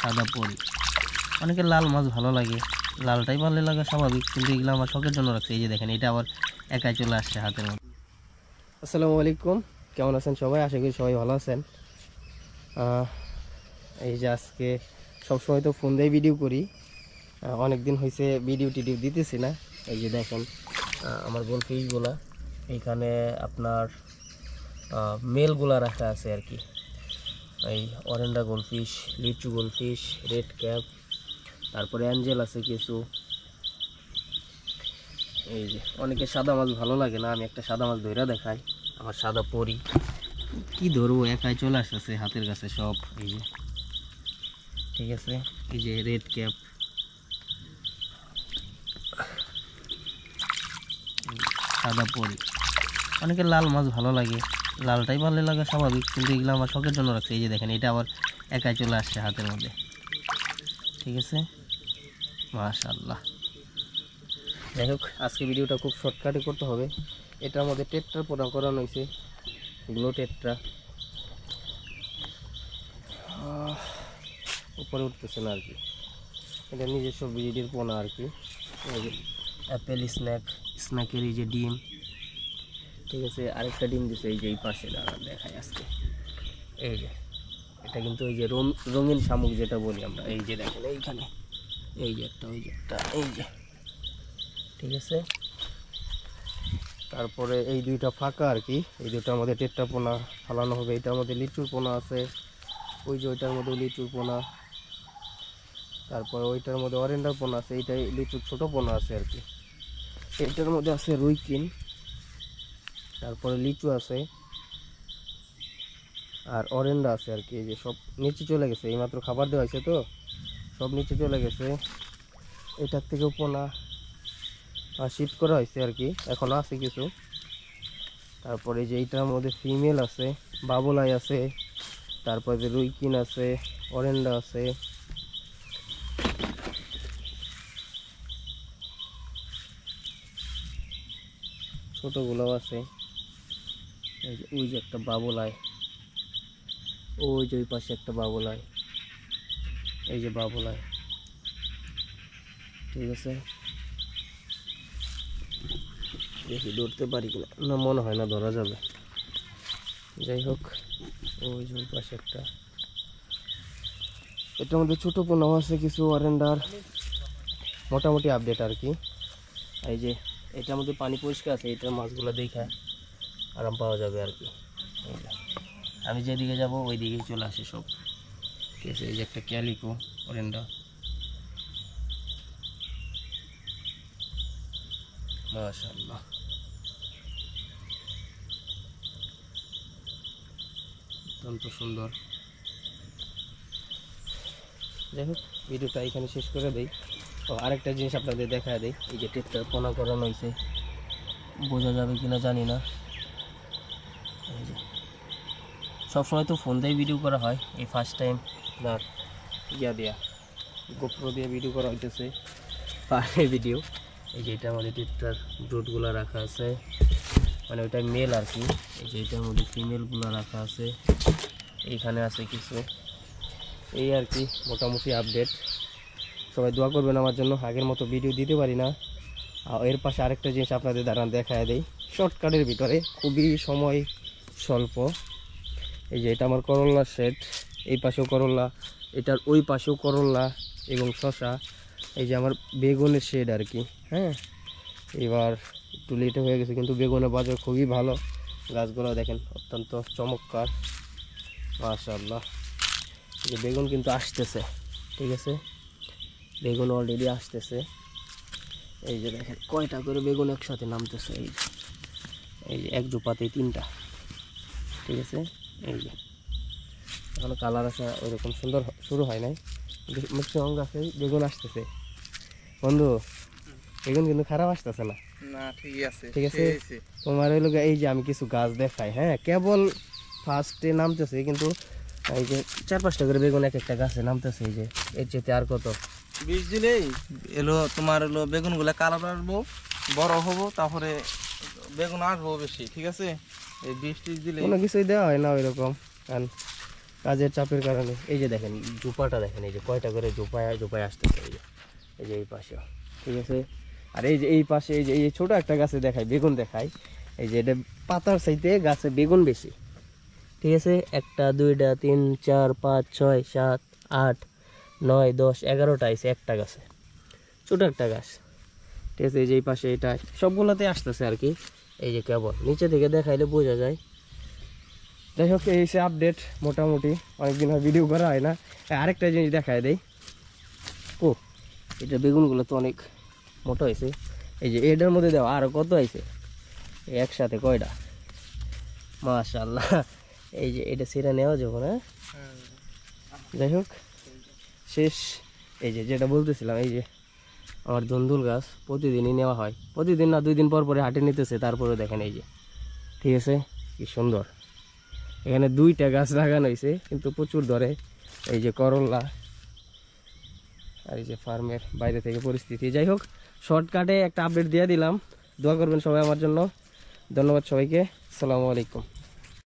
সাদা পরি অনেকে লাল মাছ ভালো লাগে লালটাই ভালো লাগে স্বাভাবিক কিন্তু এগুলো আমার শখের জন্য রাখছে এই যে দেখেন এটা আবার একাই চলে আসছে হাতের মধ্যে আসসালামু আলাইকুম কেমন আছেন সবাই আশা করি সবাই ভালো আছেন এই যে আজকে সবসময় তো ফোন দিয়ে ভিডিও করি অনেক দিন হয়েছে ভিডিও টিডিও দিতেছি না এই যে দেখেন আমার বোন ফিসগুলা এইখানে আপনার মেলগুলা রাখা আছে আর কি এই অরেন্ডা গোলফিশ লিচু গোলফিশ রেড ক্যাপ তারপরে অ্যাঞ্জেল আছে কিছু এই যে অনেকে সাদা মাছ ভালো লাগে না আমি একটা সাদা মাছ ধরে দেখাই আমার সাদা পরি কি ধরবো একাই চলে আসতেছে হাতের কাছে সব এই যে ঠিক আছে এই যে রেড ক্যাপ সাদা পরি অনেকে লাল মাছ ভালো লাগে লালটাই ভালো লাগা স্বাভাবিক কিন্তু এগুলো আমার শখের জন্য রাখছি এই যে দেখেন এটা আবার একাই চলে আসছে হাতের মধ্যে ঠিক আছে মাশাল্লাহ যাই হোক আজকে ভিডিওটা খুব শর্টকাটে করতে হবে এটার মধ্যে টেট্রার পোড়া করানো হয়েছে এগুলো টেট্রা উপরে উঠতেছে না আর কি এটা নিজস্ব বিডির পোনা আর কি অ্যাপেল স্ন্যাক স্ন্যাকের এই যে ডিম ঠিক আছে আরেকটা ডিম দিছে এই যে এই পাশে দাঁড়া দেখায় আজকে এই যে এটা কিন্তু ওই যে রঙিন শামুক যেটা বলি আমরা এই যে দেখেন এইখানে এই যে একটা ওই যে একটা এই যে ঠিক আছে তারপরে এই দুইটা ফাঁকা আর কি এই দুটো আমাদের টেট্টা পোনা ফালানো হবে এটা আমাদের লিচুর পোনা আছে ওই যে ওইটার মধ্যে লিচুর পোনা তারপরে ওইটার মধ্যে অরেন্ডার পোনা আছে এইটাই লিচুর ছোটো পোনা আছে আর কি এইটার মধ্যে আছে রুইকিন তারপরে লিচু আছে আর অরেঞ্জা আছে আর কি যে সব নিচে চলে গেছে এইমাত্র খাবার দেওয়া হয়েছে তো সব নিচে চলে গেছে এটার থেকেও পোনা শিফট করা হয়েছে আর কি এখনও আছে কিছু তারপরে যে এইটার মধ্যে ফিমেল আছে বাবলাই আছে তারপরে যে রুইকিন আছে অরেন্ডা আছে ছোটোগুলোও আছে এই যে ওই যে একটা বাবুলায় ওই যে ওই পাশে একটা বাবুলায় এই যে বাবুলায় ঠিক আছে দেখি ধরতে পারি কিনা না মনে হয় না ধরা যাবে যাই হোক ওই যে ওই পাশে একটা এটার মধ্যে ছোটো পোনাও আছে কিছু অরেন্ডার মোটামুটি আপডেট আর কি এই যে এটার মধ্যে পানি পরিষ্কার আছে এটার মাছগুলো দেখায় আরাম পাওয়া যাবে আর কি আমি যেদিকে যাব ওই দিকেই চলে আসে সব ঠিক আছে এই যে একটা ক্যালিকো অরেন্ডা অত্যন্ত সুন্দর যাই হোক ভিডিওটা এখানে শেষ করে দেই ও আরেকটা জিনিস আপনাদের দেখা দেয় এই যে টেপটার পোনা করানো হয়েছে বোঝা যাবে কিনা জানি না সব সময় সবসময় তো ফোন দিয়ে ভিডিও করা হয় এই ফার্স্ট টাইম আপনার ইয়া দেয়া গোপ্রো দিয়ে ভিডিও করা হইতেছে পাহাড়ের ভিডিও এই যে এটা মধ্যে টিপটার ডোটগুলো রাখা আছে মানে ওইটা মেল আর কি এই যে এটার মধ্যে ফিমেলগুলো রাখা আছে এইখানে আছে কিছু এই আর কি মোটামুটি আপডেট সবাই দোয়া করবেন আমার জন্য আগের মতো ভিডিও দিতে পারি না এর পাশে আরেকটা জিনিস আপনাদের দাঁড়ান দেখায় দেয় শর্টকাটের ভিতরে খুবই সময় স্বল্প এই যে এটা আমার করল্লা সেট এই পাশেও করল্লা এটার ওই পাশেও করল্লা এবং শশা এই যে আমার বেগুনের শেড আর কি হ্যাঁ এবার একটু লেটে হয়ে গেছে কিন্তু বেগুনের বাজার খুবই ভালো গাছগুলো দেখেন অত্যন্ত চমৎকার মাশাল্লাহ যে বেগুন কিন্তু আসতেছে ঠিক আছে বেগুন অলরেডি আসতেছে এই যে দেখেন কয়টা করে বেগুন একসাথে নামতেছে এই এই এক জোপাতে তিনটা ঠিক আছে এই যে এখনও কালার আসা ওইরকম সুন্দর শুরু হয় নাই ম্যাক্সিমাম গাছে বেগুন আসতেছে বন্ধু বেগুন কিন্তু খারাপ আসতেছে না ঠিক আছে তোমার ওই এই যে আমি কিছু গাছ দেখাই হ্যাঁ কেবল ফার্স্টে নামতেছে কিন্তু এই যে চার পাঁচটা করে বেগুন এক একটা গাছে নামতেছে এই যে এর চেয়ে আর কত বীজ দিলেই এলো তোমার এলো বেগুনগুলো কালার আসবো বড় হবো তারপরে বেগুন আসবো বেশি ঠিক আছে এই বৃষ্টি দিলে কোনো কিছুই দেওয়া হয় না ওইরকম কারণ কাজের চাপের কারণে এই যে দেখেন জোপাটা দেখেন এই যে কয়টা করে জোপায় জোপায় আসতেছে এই যে এই যে এই পাশে ঠিক আছে আর এই যে এই পাশে এই যে এই ছোটো একটা গাছে দেখায় বেগুন দেখায় এই যে এটা পাতার সাইতে গাছে বেগুন বেশি ঠিক আছে একটা দুইটা তিন চার পাঁচ ছয় সাত আট নয় দশ এগারোটা আছে একটা গাছে ছোটো একটা গাছ ঠিক আছে এই যে এই পাশে এটা সবগুলোতে আসতেছে আর কি এই যে কেবল নিচে থেকে দেখাইলে বোঝা যায় যাই হোক এই সে আপডেট মোটামুটি অনেকদিন হয় ভিডিও করা হয় না আরেকটা জিনিস দেখায় দেয় ও এটা বেগুনগুলো তো অনেক মোটা হয়েছে এই যে এটার মধ্যে দেওয়া আরও কত আছে একসাথে কয়টা মাশাল্লাহ এই যে এটা সেটা নেওয়া যাবো না হ্যাঁ। যাই হোক শেষ এই যে যেটা বলতেছিলাম এই যে আমার ধুন্দুল গাছ প্রতিদিনই নেওয়া হয় প্রতিদিন না দুই দিন পর পরে হাটে নিতেছে তারপরে দেখেন এই যে ঠিক আছে কি সুন্দর এখানে দুইটা গাছ লাগানো হয়েছে কিন্তু প্রচুর ধরে এই যে করল্লা আর এই যে ফার্মের বাইরে থেকে পরিস্থিতি যাই হোক শর্টকাটে একটা আপডেট দিয়ে দিলাম দোয়া করবেন সবাই আমার জন্য ধন্যবাদ সবাইকে সালামু আলাইকুম